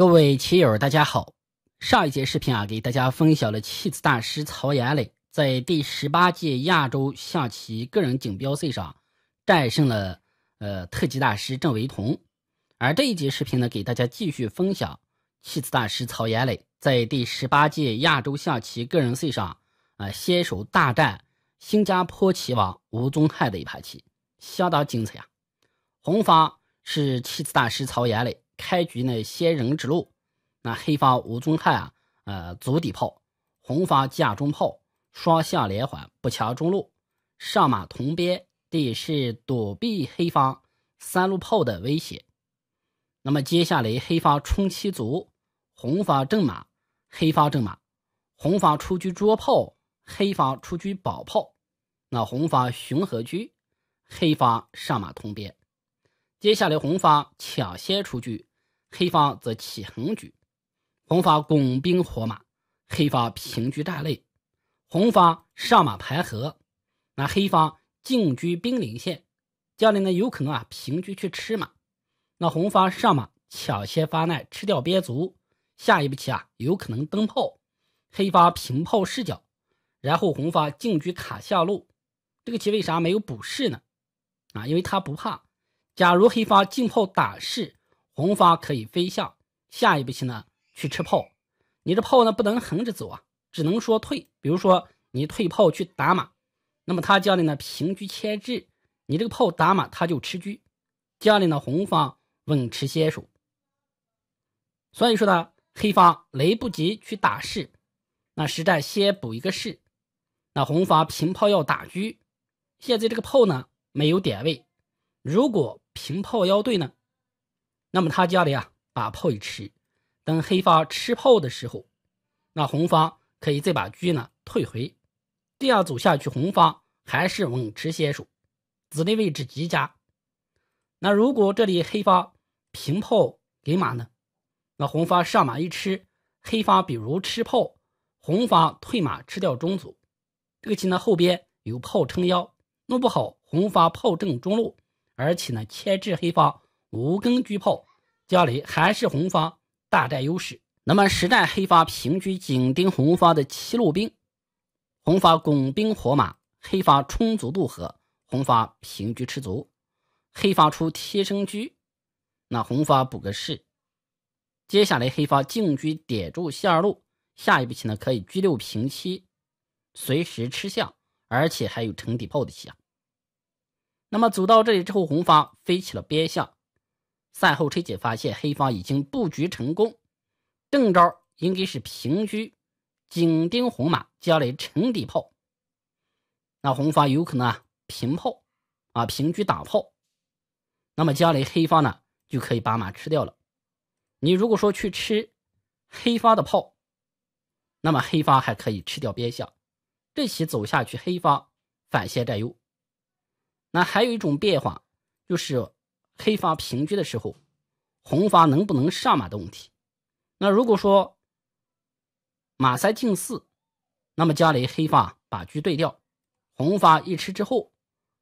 各位棋友，大家好。上一节视频啊，给大家分享了棋子大师曹岩磊在第十八届亚洲象棋个人锦标赛上战胜了呃特级大师郑惟桐。而这一节视频呢，给大家继续分享棋子大师曹岩磊在第十八届亚洲象棋个人赛上啊，携手大战新加坡棋王吴宗翰的一盘棋，相当精彩啊。红方是棋子大师曹岩磊。开局呢，先人之路，那黑方吴宗翰啊，呃，足底炮，红方架中炮，双向连环不抢中路，上马同边，地的是躲避黑方三路炮的威胁。那么接下来，黑方冲七卒，红方正马，黑方正马，红方出车捉炮，黑方出车保炮，那红方巡和车，黑方上马通边。接下来，红方抢先出车。黑方则起横局，红方拱兵活马，黑方平车占肋，红方上马排河，那黑方进居兵临线，将来呢有可能啊平车去吃马，那红方上马抢先发难吃掉边卒，下一步棋啊有可能灯炮，黑方平炮视角，然后红方进居卡下路，这个棋为啥没有补士呢？啊，因为他不怕，假如黑方进炮打士。红方可以飞象，下一步棋呢去吃炮。你这炮呢不能横着走啊，只能说退。比如说你退炮去打马，那么他将来呢平车牵制你这个炮打马，他就吃车。将来呢红方稳吃先手。所以说呢，黑方来不及去打士，那实战先补一个士。那红方平炮要打车，现在这个炮呢没有点位，如果平炮要对呢？那么他家里啊，把炮一吃，等黑方吃炮的时候，那红方可以再把车呢退回，这样走下去，红方还是稳持先手，子力位置极佳。那如果这里黑方平炮给马呢，那红方上马一吃，黑方比如吃炮，红方退马吃掉中卒，这个棋呢后边有炮撑腰，弄不好红方炮正中路，而且呢牵制黑方。五更居炮，家里还是红方大占优势。那么实战黑方平车紧盯红方的七路兵，红方拱兵活马，黑方充足渡河，红方平车吃足，黑发出贴身车，那红方补个士。接下来黑方进车点住下路，下一步棋呢可以车六平七，随时吃象，而且还有沉底炮的棋啊。那么走到这里之后，红方飞起了边象。赛后，车解发现黑方已经布局成功，正招应该是平车，紧盯红马，将来沉底炮。那红方有可能啊平炮，啊平车打炮，那么将来黑方呢就可以把马吃掉了。你如果说去吃黑方的炮，那么黑方还可以吃掉边象。这棋走下去，黑方反先占优。那还有一种变化就是。黑方平车的时候，红方能不能上马的问题？那如果说马三进四，那么家里黑方把车对掉，红方一吃之后，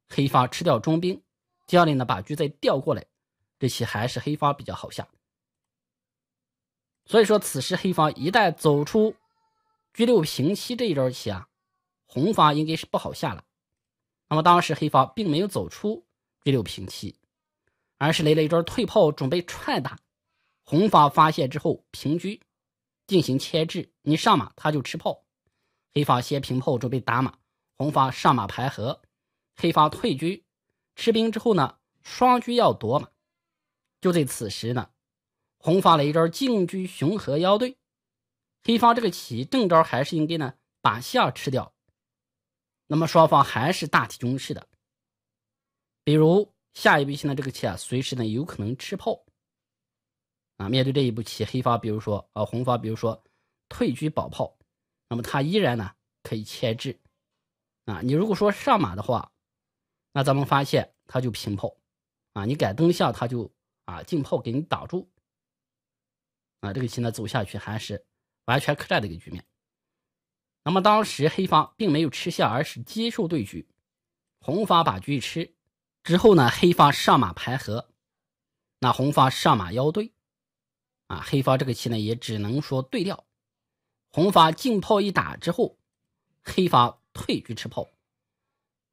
黑方吃掉中兵，家里呢把车再调过来，这棋还是黑方比较好下。所以说，此时黑方一旦走出车六平七这一招棋啊，红方应该是不好下了。那么当时黑方并没有走出车六平七。而是来了一招退炮，准备踹打。红方发现之后，平车进行牵制。你上马，他就吃炮。黑方先平炮，准备打马。红方上马排河，黑方退车，吃兵之后呢，双车要夺马。就在此时呢，红方来一招进车巡河腰队。黑方这个棋正招还是应该呢把象吃掉。那么双方还是大体均势的，比如。下一步棋呢？这个棋啊，随时呢有可能吃炮，啊，面对这一步棋，黑方比如说啊，红方比如说退车保炮，那么他依然呢可以牵制，啊，你如果说上马的话，那咱们发现他就平炮，啊，你改灯象他就啊进炮给你挡住，啊，这个棋呢走下去还是完全可战的一个局面。那么当时黑方并没有吃象，而是接受对局，红方把车一吃。之后呢，黑方上马排河，那红方上马腰对，啊，黑方这个棋呢也只能说对掉，红方进炮一打之后，黑方退车吃炮，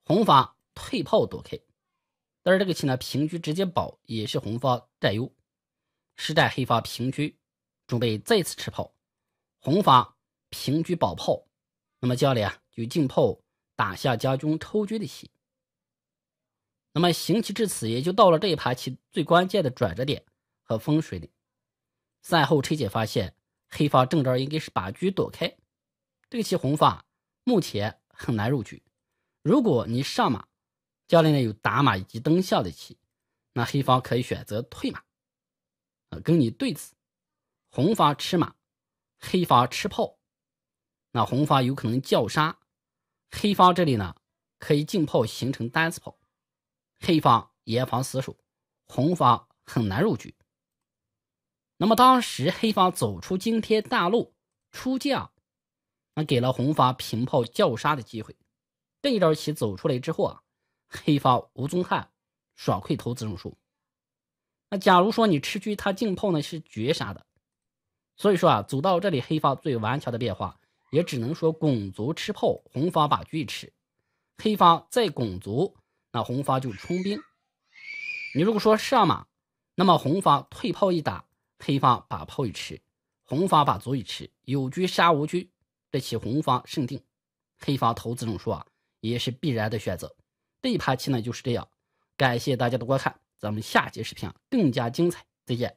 红方退炮躲开，但是这个棋呢平车直接保也是红方占优，实战黑方平车，准备再次吃炮，红方平车保炮，那么将来啊就进炮打下将军抽车的棋。那么行棋至此，也就到了这一盘棋最关键的转折点和风水岭。赛后，崔姐发现，黑方正招应该是把车躲开，对棋红方目前很难入局。如果你上马，教练呢有打马以及登下的棋，那黑方可以选择退马，呃，跟你对子。红方吃马，黑方吃炮，那红方有可能叫杀，黑方这里呢可以进炮形成单子炮。黑方严防死守，红方很难入局。那么当时黑方走出惊天大路出将，那给了红方平炮叫杀的机会。这一招棋走出来之后啊，黑方吴宗翰爽快投子认书。那假如说你吃车，他进炮呢是绝杀的。所以说啊，走到这里，黑方最顽强的变化，也只能说拱卒吃炮，红方把车吃，黑方再拱卒。那红方就冲兵，你如果说上马，那么红方退炮一打，黑方把炮一吃，红方把卒一吃，有车杀无车，这棋红方胜定，黑方投资中说啊，也是必然的选择。这一盘棋呢就是这样，感谢大家的观看，咱们下期视频更加精彩，再见。